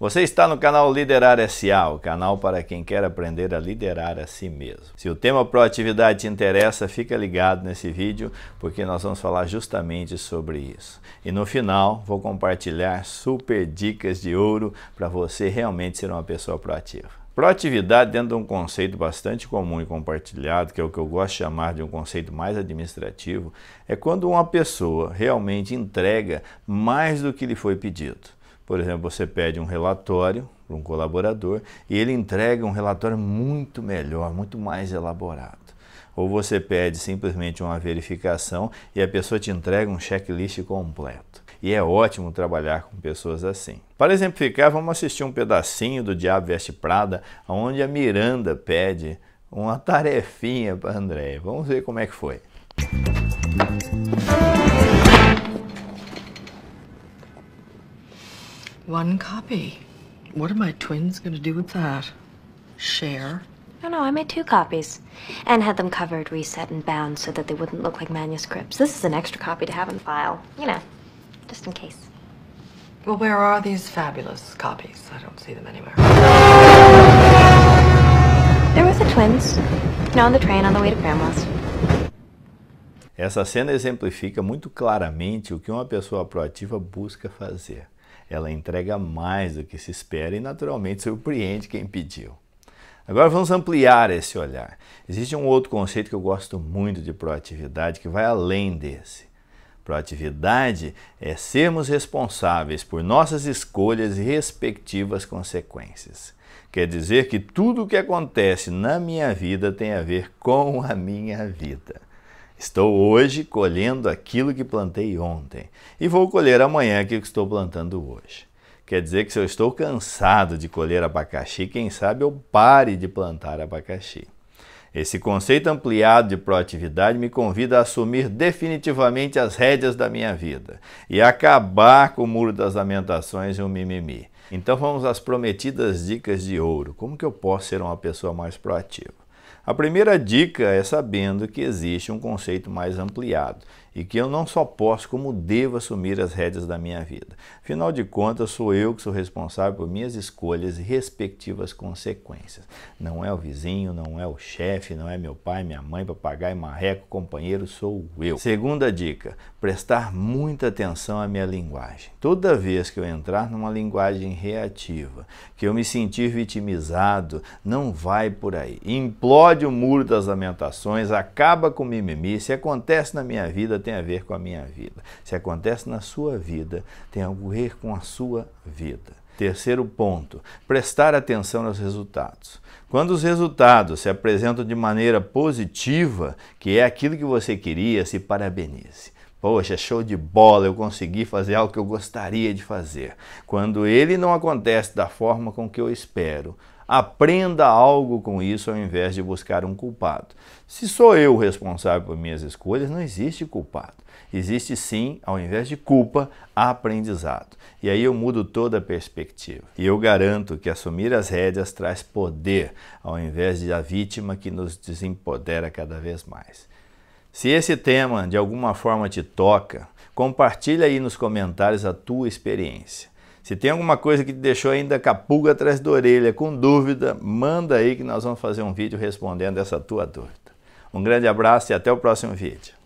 Você está no canal Liderar SA, o canal para quem quer aprender a liderar a si mesmo. Se o tema proatividade te interessa, fica ligado nesse vídeo, porque nós vamos falar justamente sobre isso. E no final, vou compartilhar super dicas de ouro para você realmente ser uma pessoa proativa. Proatividade dentro de um conceito bastante comum e compartilhado, que é o que eu gosto de chamar de um conceito mais administrativo, é quando uma pessoa realmente entrega mais do que lhe foi pedido. Por exemplo, você pede um relatório para um colaborador e ele entrega um relatório muito melhor, muito mais elaborado. Ou você pede simplesmente uma verificação e a pessoa te entrega um checklist completo. E é ótimo trabalhar com pessoas assim. Para exemplificar, vamos assistir um pedacinho do Diabo Veste Prada, onde a Miranda pede uma tarefinha para André. Vamos ver como é que foi. Música One copy. What are my twins going to do with that? Share? No, no, I made two copies and had them covered, reset, and bound so that they wouldn't look like manuscripts. This is an extra copy to have in file, you know, just in case. Well, where are these fabulous copies? I don't see them anywhere. There was the twins, you know, on the train on the way to grandma's. Essa cena exemplifica muito claramente o que uma pessoa proativa busca fazer. Ela entrega mais do que se espera e, naturalmente, surpreende quem pediu. Agora vamos ampliar esse olhar. Existe um outro conceito que eu gosto muito de proatividade que vai além desse. Proatividade é sermos responsáveis por nossas escolhas e respectivas consequências. Quer dizer que tudo o que acontece na minha vida tem a ver com a minha vida. Estou hoje colhendo aquilo que plantei ontem e vou colher amanhã aquilo que estou plantando hoje. Quer dizer que se eu estou cansado de colher abacaxi, quem sabe eu pare de plantar abacaxi. Esse conceito ampliado de proatividade me convida a assumir definitivamente as rédeas da minha vida e acabar com o muro das lamentações e o mimimi. Então vamos às prometidas dicas de ouro. Como que eu posso ser uma pessoa mais proativa? A primeira dica é sabendo que existe um conceito mais ampliado e que eu não só posso, como devo assumir as rédeas da minha vida. Afinal de contas, sou eu que sou responsável por minhas escolhas e respectivas consequências. Não é o vizinho, não é o chefe, não é meu pai, minha mãe, papagaio, marreco, companheiro, sou eu. Segunda dica: prestar muita atenção à minha linguagem. Toda vez que eu entrar numa linguagem reativa, que eu me sentir vitimizado, não vai por aí. Implode o muro das lamentações, acaba com mimimi. Se acontece na minha vida, tem a ver com a minha vida. Se acontece na sua vida, tem a ver com a sua vida. Terceiro ponto: prestar atenção nos resultados. Quando os resultados se apresentam de maneira positiva, que é aquilo que você queria, se parabenize. Poxa, show de bola, eu consegui fazer algo que eu gostaria de fazer. Quando ele não acontece da forma com que eu espero, Aprenda algo com isso ao invés de buscar um culpado. Se sou eu o responsável por minhas escolhas, não existe culpado. Existe sim, ao invés de culpa, aprendizado. E aí eu mudo toda a perspectiva. E eu garanto que assumir as rédeas traz poder, ao invés de a vítima que nos desempodera cada vez mais. Se esse tema de alguma forma te toca, compartilha aí nos comentários a tua experiência. Se tem alguma coisa que te deixou ainda capuga atrás da orelha, com dúvida, manda aí que nós vamos fazer um vídeo respondendo essa tua dúvida. Um grande abraço e até o próximo vídeo.